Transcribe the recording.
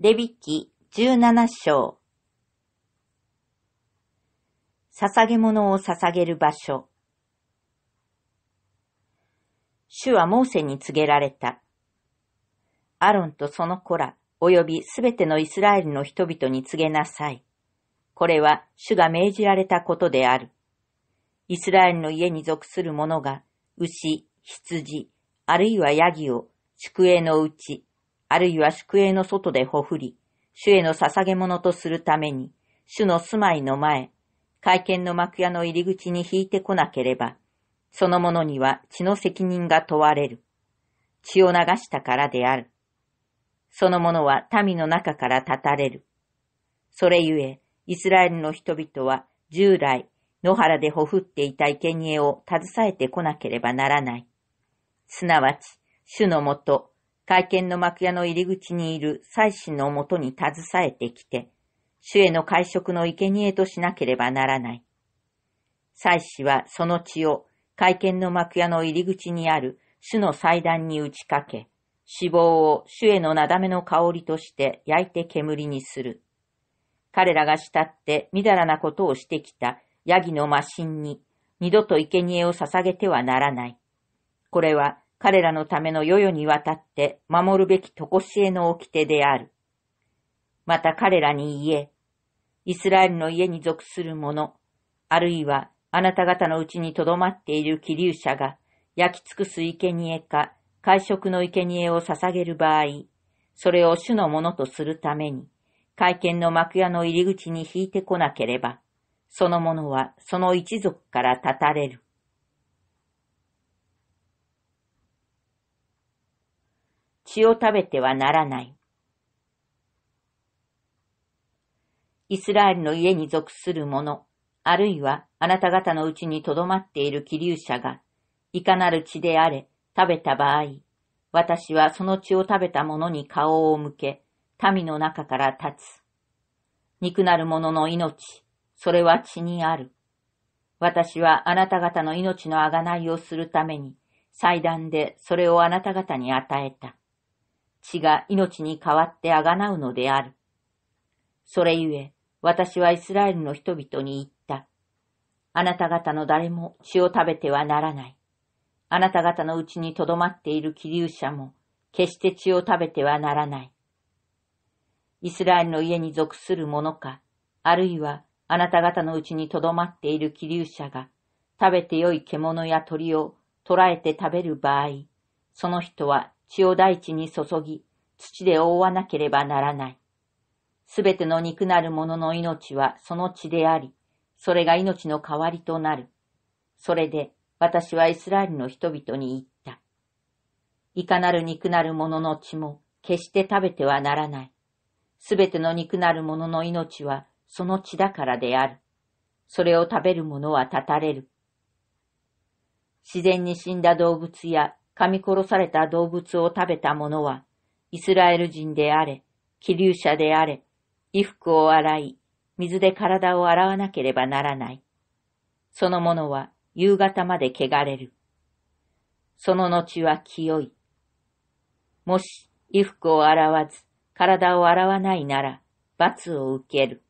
レビ記十七章。捧げ物を捧げる場所。主はモーセに告げられた。アロンとその子ら、及びすべてのイスラエルの人々に告げなさい。これは主が命じられたことである。イスラエルの家に属する者が、牛、羊、あるいはヤギを、宿営のうち、あるいは宿営の外でほふり、主への捧げ物とするために、主の住まいの前、会見の幕屋の入り口に引いてこなければ、その者には血の責任が問われる。血を流したからである。その者は民の中から立たれる。それゆえ、イスラエルの人々は従来、野原でほふっていた生贄を携えてこなければならない。すなわち、主のもと、会見の幕屋の入り口にいる妻子のもとに携えてきて、主への会食の生贄としなければならない。妻子はその血を会見の幕屋の入り口にある主の祭壇に打ちかけ、死亡を主へのなだめの香りとして焼いて煙にする。彼らが慕ってみだらなことをしてきたヤギの魔神に、二度と生贄を捧げてはならない。これは彼らのための世々にわたって守るべきとこしえの掟である。また彼らに言え、イスラエルの家に属する者、あるいはあなた方のうちに留まっている気流者が焼き尽くす生贄か会食の生贄を捧げる場合、それを主のものとするために、会見の幕屋の入り口に引いてこなければ、その者はその一族から立たれる。血を食べてはならない。イスラエルの家に属する者、あるいはあなた方のうちに留まっている気流者が、いかなる血であれ食べた場合、私はその血を食べた者に顔を向け、民の中から立つ。肉なる者の命、それは血にある。私はあなた方の命のあがないをするために、祭壇でそれをあなた方に与えた。血が命に代わってあがなうのである。それゆえ、私はイスラエルの人々に言った。あなた方の誰も血を食べてはならない。あなた方のうちにとどまっている気流者も、決して血を食べてはならない。イスラエルの家に属する者か、あるいはあなた方のうちにとどまっている気流者が、食べてよい獣や鳥を捕らえて食べる場合、その人は血を大地に注ぎ、土で覆わなければならない。すべての肉なる者の命はその血であり、それが命の代わりとなる。それで私はイスラエルの人々に言った。いかなる肉なる者の血も決して食べてはならない。すべての肉なる者の命はその血だからである。それを食べる者は断たれる。自然に死んだ動物や噛み殺された動物を食べた者は、イスラエル人であれ、気流者であれ、衣服を洗い、水で体を洗わなければならない。その者は夕方まで汚れる。その後は清い。もし衣服を洗わず、体を洗わないなら、罰を受ける。